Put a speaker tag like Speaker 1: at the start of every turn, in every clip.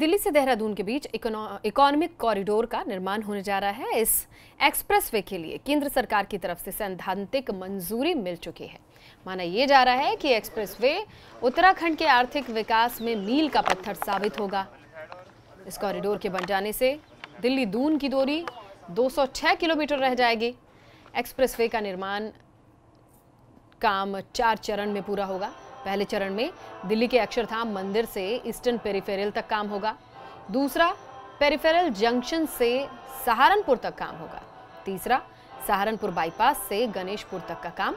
Speaker 1: दिल्ली से देहरादून के बीच economic corridor का निर्माण होने जा रहा है इस एक्सप्रेसवे के लिए केंद्र सरकार की तरफ से सैद्धांतिक मंजूरी मिल चुकी है माना यह जा रहा है कि एक्सप्रेसवे उत्तराखंड के आर्थिक विकास में मील का पत्थर साबित होगा इस कॉरिडोर के बन जाने से दिल्ली दून की दूरी 206 किलोमीटर रह जाएगी एक्सप्रेसवे का निर्माण काम चार चरण में पूरा होगा पहले चरण में दिल्ली के अक्षरधाम मंदिर से ईस्टर्न पेरीफेरल तक काम होगा दूसरा पेरीफेरल जंक्शन से सहारनपुर तक काम होगा तीसरा सहारनपुर बाईपास से गणेशपुर तक का काम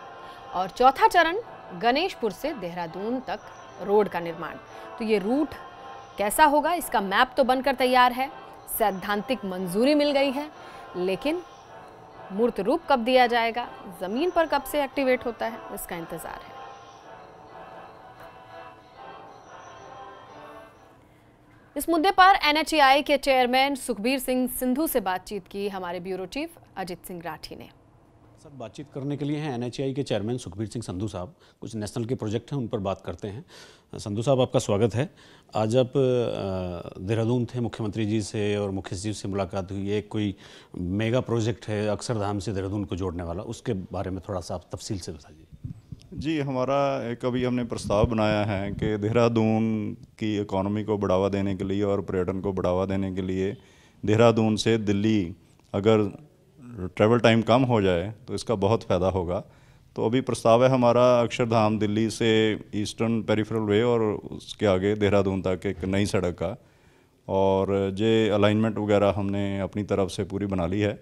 Speaker 1: और चौथा चरण गणेशपुर से देहरादून तक रोड का निर्माण तो ये रूट कैसा होगा इसका मैप तो बनकर तैयार है सैद्धांतिक मंजूरी मिल गई है लेकिन मूर्त रूप कब दिया जाएगा ज़मीन पर कब से एक्टिवेट होता है इसका इंतज़ार है इस मुद्दे पर एनएचएआई के चेयरमैन सुखबीर सिंह सिंधु से बातचीत की हमारे ब्यूरो चीफ अजीत सिंह राठी ने
Speaker 2: सर बातचीत करने के लिए हैं एनएचआई के चेयरमैन सुखबीर सिंह संधू साहब कुछ नेशनल के प्रोजेक्ट हैं उन पर बात करते हैं संधू साहब आपका स्वागत है आज आप देहरादून थे मुख्यमंत्री जी से और मुख्य सचिव से मुलाकात हुई एक कोई मेगा प्रोजेक्ट है अक्षरधाम से देहरादून को जोड़ने वाला उसके बारे में थोड़ा सा आप तफसील से बताइए
Speaker 3: जी हमारा एक अभी हमने प्रस्ताव बनाया है कि देहरादून की इकोनॉमी को बढ़ावा देने के लिए और पर्यटन को बढ़ावा देने के लिए देहरादून से दिल्ली अगर ट्रैवल टाइम कम हो जाए तो इसका बहुत फ़ायदा होगा तो अभी प्रस्ताव है हमारा अक्षरधाम दिल्ली से ईस्टर्न पेरिफेरल वे और उसके आगे देहरादून तक एक नई सड़क का और ये अलाइनमेंट वगैरह हमने अपनी तरफ से पूरी बना ली है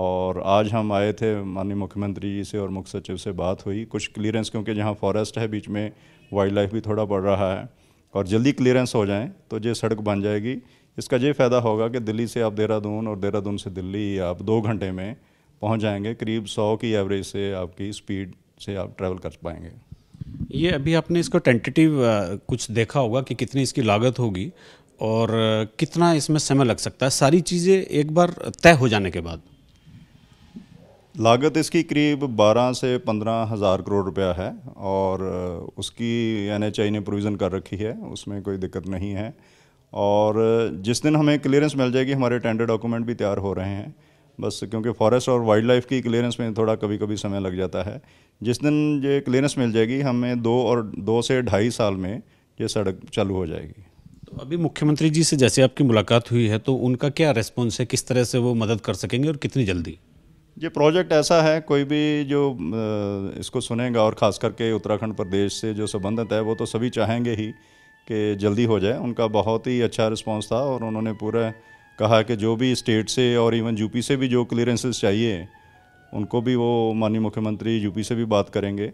Speaker 3: और आज हम आए थे माननीय मुख्यमंत्री जी से और मुख्य सचिव से बात हुई कुछ क्लियरेंस क्योंकि जहाँ फॉरेस्ट है बीच में वाइल्ड लाइफ भी थोड़ा बढ़ रहा है और जल्दी क्लियरेंस हो जाएँ तो ये सड़क बन जाएगी इसका ये फ़ायदा होगा कि दिल्ली से आप देहरादून और देहरादून से दिल्ली आप दो घंटे में पहुँच जाएँगे करीब सौ की एवरेज से आपकी स्पीड से आप ट्रैवल कर पाएंगे
Speaker 2: ये अभी आपने इसको टेंटेटिव कुछ देखा होगा कि कितनी इसकी लागत होगी और कितना इसमें समय लग सकता है सारी चीज़ें एक बार तय हो जाने के बाद
Speaker 3: लागत इसकी करीब 12 से पंद्रह हज़ार करोड़ रुपया है और उसकी एन ने प्रोविज़न कर रखी है उसमें कोई दिक्कत नहीं है और जिस दिन हमें क्लियरेंस मिल जाएगी हमारे टेंडर डॉक्यूमेंट भी तैयार हो रहे हैं बस क्योंकि फॉरेस्ट और वाइल्ड लाइफ की क्लियरेंस में थोड़ा कभी कभी समय लग जाता है जिस दिन ये क्लियरेंस मिल जाएगी हमें दो और दो से ढाई साल में ये सड़क चालू हो जाएगी
Speaker 2: तो अभी मुख्यमंत्री जी से जैसे आपकी मुलाकात हुई है तो उनका क्या रेस्पॉन्स है किस तरह से वो मदद कर सकेंगे और कितनी जल्दी
Speaker 3: ये प्रोजेक्ट ऐसा है कोई भी जो इसको सुनेगा और ख़ास करके उत्तराखंड प्रदेश से जो संबंधित है वो तो सभी चाहेंगे ही कि जल्दी हो जाए उनका बहुत ही अच्छा रिस्पांस था और उन्होंने पूरा कहा कि जो भी स्टेट से और इवन यूपी से भी जो क्लियरेंसेस चाहिए उनको भी वो माननीय मुख्यमंत्री यूपी से भी बात करेंगे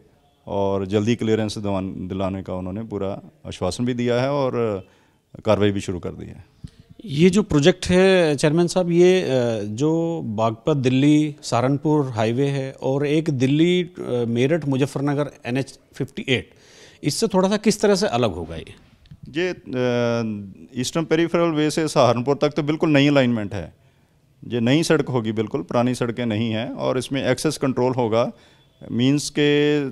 Speaker 3: और जल्दी क्लियरेंस दिलाने का उन्होंने पूरा आश्वासन भी दिया है और कार्रवाई भी शुरू कर दी है
Speaker 2: ये जो प्रोजेक्ट है चेयरमैन साहब ये जो बागपत दिल्ली सहारनपुर हाईवे है और एक Delhi Meerut Muzaffarnagar N H fifty eight इससे थोड़ा सा किस तरह से अलग होगा ये
Speaker 3: ये ईस्टर्न पेरीफेरल वे से सहारनपुर तक तो बिल्कुल नई अलाइनमेंट है ये नई सड़क होगी बिल्कुल पुरानी सड़कें नहीं हैं और इसमें एक्सेस कंट्रोल होगा मींस के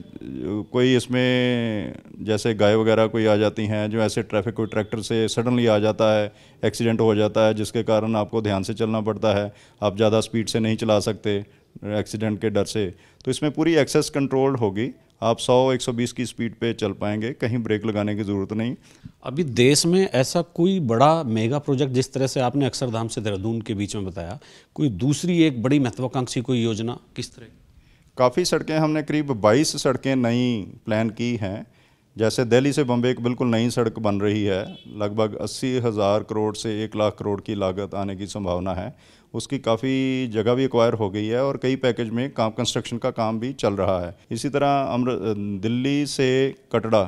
Speaker 3: कोई इसमें जैसे गाय वगैरह कोई आ जाती हैं जो ऐसे ट्रैफिक कोई ट्रैक्टर से सडनली आ जाता है एक्सीडेंट हो जाता है जिसके कारण आपको ध्यान से चलना पड़ता है आप ज़्यादा स्पीड से नहीं चला सकते एक्सीडेंट के डर से तो इसमें पूरी एक्सेस कंट्रोल्ड होगी आप 100
Speaker 2: 120 की स्पीड पे चल पाएंगे कहीं ब्रेक लगाने की ज़रूरत नहीं अभी देश में ऐसा कोई बड़ा मेगा प्रोजेक्ट जिस तरह से आपने अक्षरधाम से देहरादून के बीच में बताया कोई दूसरी एक बड़ी महत्वाकांक्षी कोई योजना किस तरह
Speaker 3: काफ़ी सड़कें हमने करीब 22 सड़कें नई प्लान की हैं जैसे दिल्ली से बम्बे एक बिल्कुल नई सड़क बन रही है लगभग अस्सी हज़ार करोड़ से एक लाख करोड़ की लागत आने की संभावना है उसकी काफ़ी जगह भी एक्वायर हो गई है और कई पैकेज में काम कंस्ट्रक्शन का काम भी चल रहा है इसी तरह अमर दिल्ली से कटड़ा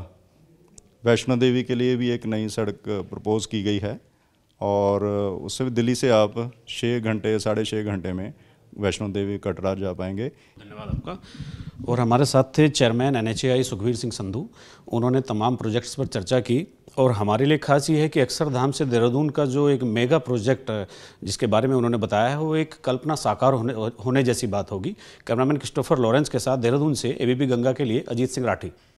Speaker 3: वैष्णो देवी के लिए भी एक नई सड़क प्रपोज़ की गई है और उससे भी दिल्ली से आप छः घंटे साढ़े छः घंटे में
Speaker 2: वैष्णो देवी कटरा जा पाएंगे धन्यवाद आपका और हमारे साथ थे चेयरमैन एन सुखवीर सिंह संधू उन्होंने तमाम प्रोजेक्ट्स पर चर्चा की और हमारे लिए खास ये है कि धाम से देहरादून का जो एक मेगा प्रोजेक्ट जिसके बारे में उन्होंने बताया है वो एक कल्पना साकार होने होने जैसी बात होगी कैमरामैन क्रिस्टोफर लॉरेंस के साथ देहरादून से एबीपी गंगा के लिए अजीत सिंह राठी